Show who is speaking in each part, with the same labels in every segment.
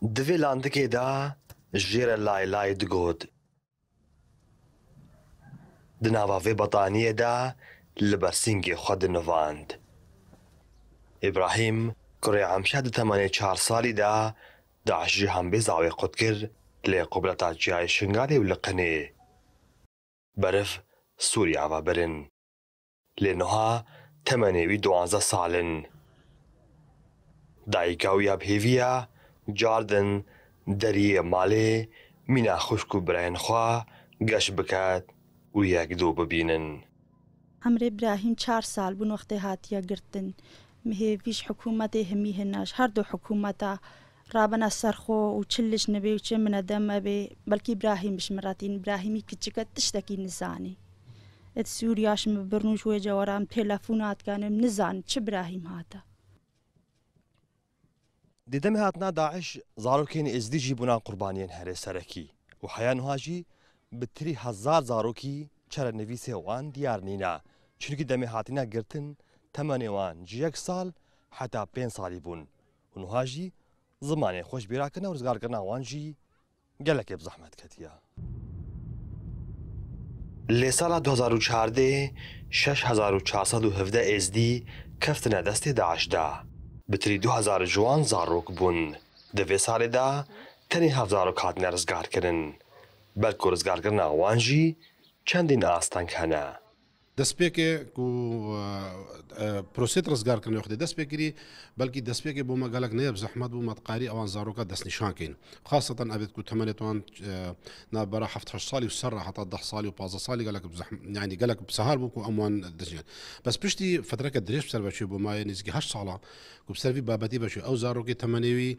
Speaker 1: Di vê landikê de ji re Laylayê digot. Di nava vê betaniyê de li bersîngê xwe dinivand. Îbrahîm ku rêhemşa di temenê çar salî de Daş ji hembêza wê qut kir lê qubleta Ciyayê Şingalê û Liqinê. Berif Sûriya ve birin. Lê niha temenê wî duwanza salin. Dayîka wî ya pêviya جاردن دەریێ ماڵێ مینا خوشک و برایەنخوا گەشت بکات و یەکدۆ ببینن.
Speaker 2: ئەمرێ براهیم چهار سال بوون وەختێ هاتیە گرتن مهێویش حکوومەتی هەمی هێناش هەردوو حکوومەتە رابنا سەرخۆ و چلش نەبێ و چێ منە دەمە بێ بەلکی براهیم بشمڕاتین براهیمی کچەکە تشتێکی نزانی. ئەت سووریاشم بڕنوش وێجەوەرام تێلەفۆناتکانم نزان چ براهیم هاتە.
Speaker 1: دیدەمە هاتنا داعش زارۆکێنی ئێزدیژی بوونا قوربانیان هەرێ سەرەکی و حیان هاژی بتری هزار زارۆکی چرە نەویسێ وان دیار نینە چرکی دەمێ هاتیە گرتن تەمەنێوان جیەک ساڵ حتا پێ ساڵی بوون هونوهاژی زمانێ خۆش بیراکەنە ڕزگارکە ناوانژی گەلەکێ بزەحمەت کەتیە. لێ ساڵا 2014 16 1970 ئSD کەفتنە دەستی داعشدا. بتری 2000 جوان زارۆک بوون دەبێ ساڵێدا تەنی هەزارۆک هاتنە ڕزگارکردن بەلکو ڕزگارکردن ئاوانژی چەندین ئاستانکەە.
Speaker 3: دەستپێکێ آه، آه، پرۆسیت ڕزگار کردن خودی دەستپێکگیری بەلکی دەستپێکی بۆ مەگەلک نەیە زەحمت بوو مەتقاری ئەوان زارۆکە دەستنیشانکەین خاستن ئەبێت و تەمەێتوان آه، نابەرە ه سالی و سەر حتا ده سالی و پ سالی گەلک ینی گەلک سەهار بووکو ئەوان دەژێن بەس پشتی فترەکە درێژ سەربەچی بۆ مایە نزگی ه ساڵە کوبسەروی بابەتی بەشی ئەو زارۆکی تەمەنێوی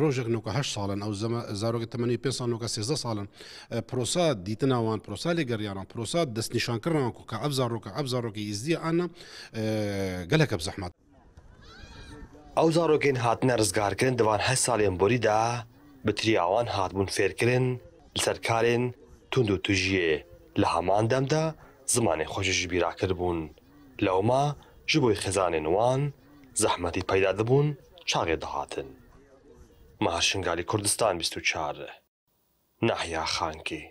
Speaker 3: ڕۆژێک نوکەه ساڵن ئەو زارۆکی تەمەنی پێ ساڵۆکە سێزە ساڵن پرۆسا دیتنناوان پرۆسا لێگەریانان پرۆسا دەستنیشانکردنەوە کە ئەف زارۆک زارۆکە ئەب زارۆکی ئیزدی ئاە گەلەکە بزەحمات
Speaker 1: ئەو زارۆکین هاتنە ڕزگارکردن دەوان هە ساڵێن بۆریدا بتریاوان هاتبوون فێرکردن لەسەرکارێن تونند و توژیێ لە هەمان دەمدا زمانی خۆشیش بیراکرد بوون لەوما ژ بۆی خێزانێن وان زەحمەتی پەیدا دەبوون چاغێ دەهاتن مەهاشنگالی کوردستان 24 ناحیا خانکی